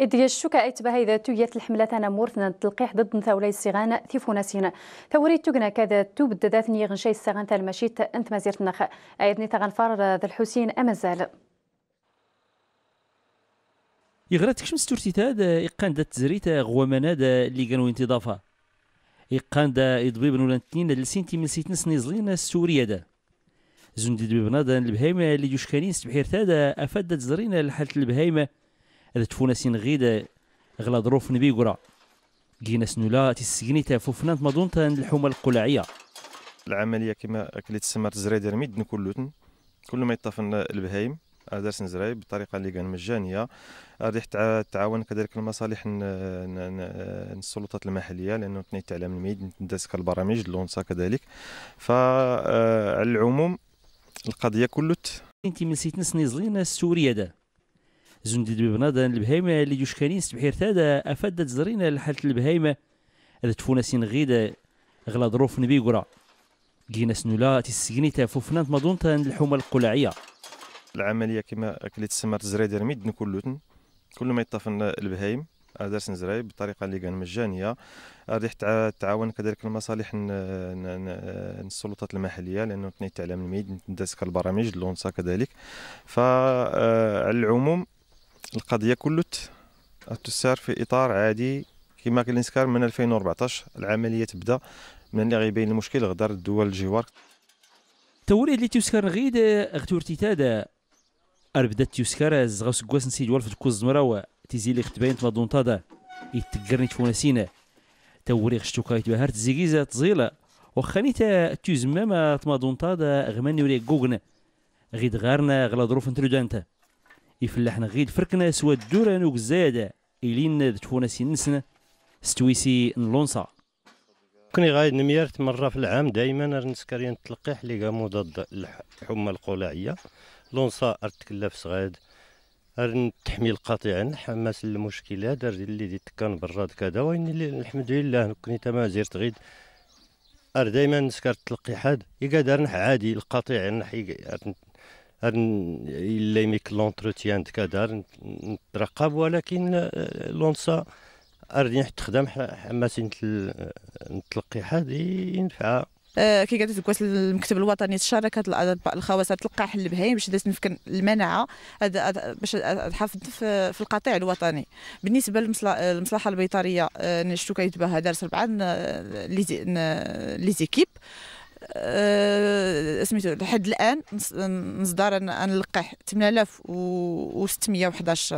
إذ الشكاء بها إذا تيت الحملة أنا مورثنا التلقيح ضد نثاولي السيغان ثيفونا سينا ثوري تقنا كذا توبد ذاتني غنشي السيغان تا المشيت أنت مزيرة النخ أيدني تغنفار ذا الحسين أمازال يغرات كشمس تورتي تاد إقان دا تزريتا غوامنا دا اللي كانوا انتضافة إقان دا إضبيب نولا تنين لسنتي من سيتنس سنزلين السورية دا زندي دبيبنا دا البهيمة اللي جوشكانين سبحير تاد أفادت زرين لحالة البهيمة اذا تفونا سين غيدا غلا ظروف نبي قرا لقينا سنولا تيسكني تافوفنا دونت الحومه القلاعيه العمليه كما كلي تسمى الزرايد ميد كلوتن كل ما يطفن البهايم دارس نزراي بطريقه اللي كان مجانيه راح تعاون كذلك المصالح السلطات المحليه لانه تعلم الميد ندسك البرامج اللونسا كذلك فعلى آه، العموم القضيه كلت انت من سيتنس نيزلين سوريا ده زندي ببنادا البهيمة اللي يشكالين سبحير تادا أفادت زرينا لحالة البهيمة هذا تفونا سين غيدا غلا ظروف نبي قرا جينا سنولا تسجنيتا فوفنات مضونتا الحومة القلعية العملية كما كلي تسمى تزري ديال ميدن كلوتن كل ما يطفن البهايم دارس نزرعي بطريقه اللي كان مجانيه راح تعاون كذلك المصالح السلطات المحليه لانه تنيت تعلم الميد دازك البرامج اللونسا كذلك فعلى آه، العموم القضيه كلت تسار في اطار عادي كما كان الانسكار من 2014 العمليه تبدا من اللي غيبين المشكل غدار الدول الجوار توريد اللي تسكر غيد غتور تيتادا اربدات تيسكر زغاو سكواس نسيد والف الكوز مراوة تيزي اللي ختباين تما دونطادا يتقرني تفوناسينا توري غشتو شتوكايت بهار تزيكيزا تزيلا وخاني تا تيزمام تما دونطادا غماني وري كوغنا غيد غارنا غلا ظروف دانتا يفلحنا غير فركنا سوا الدورانو زادا إلينا تفوناسي نسنا ستويسي نلونسا كوني غايد نميرت مرة في العام دايما نسكريان تلقيح لي مضاد الحمى القلاعية لونسا ارتكلف صغاد التحميل قطيعا حماس المشكلة دار اللي دي تكان براد كذا وين اللي الحمد لله كوني ما زرت غيد ار دايما نسكر حد يقدر نح عادي القطيع نح الا يميك لونتروتيان كدار نترقب ولكن لونسا اردي تخدم حماسين نتلقي حد ينفع آه، كي قالت لك المكتب الوطني تشاركت الخواص تلقاح حل باش دازت نفكر المناعه باش تحافظ في القطيع الوطني بالنسبه للمصلحه البيطريه آه، نشتو كيتباها دار سبعه لي زيكيب آه، سميتو لحد الان نصدر نلقاه 8611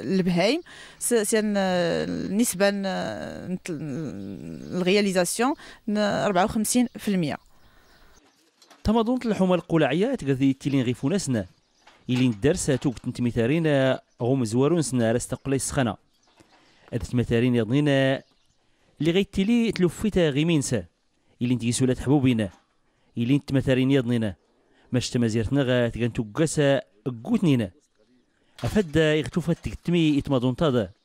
البهايم سي النسبه الرياليزاسيون 54% تمضون اللحومه القلعيه تقذي تيلين غيفونا اللي إلين الدرس توك تنتمثارين غوم زوارون سنا راستقلي السخنة هاد تمثارين يضنينا اللي غيتيلي تلفيتا غيمينسا إلين تيسولات حبوبينا يلين تمثارين يضنينا ماش تمازير تنغا تغنتو قاسا قوتنينا أفدا يغتوفا تكتمي إتمادون تادا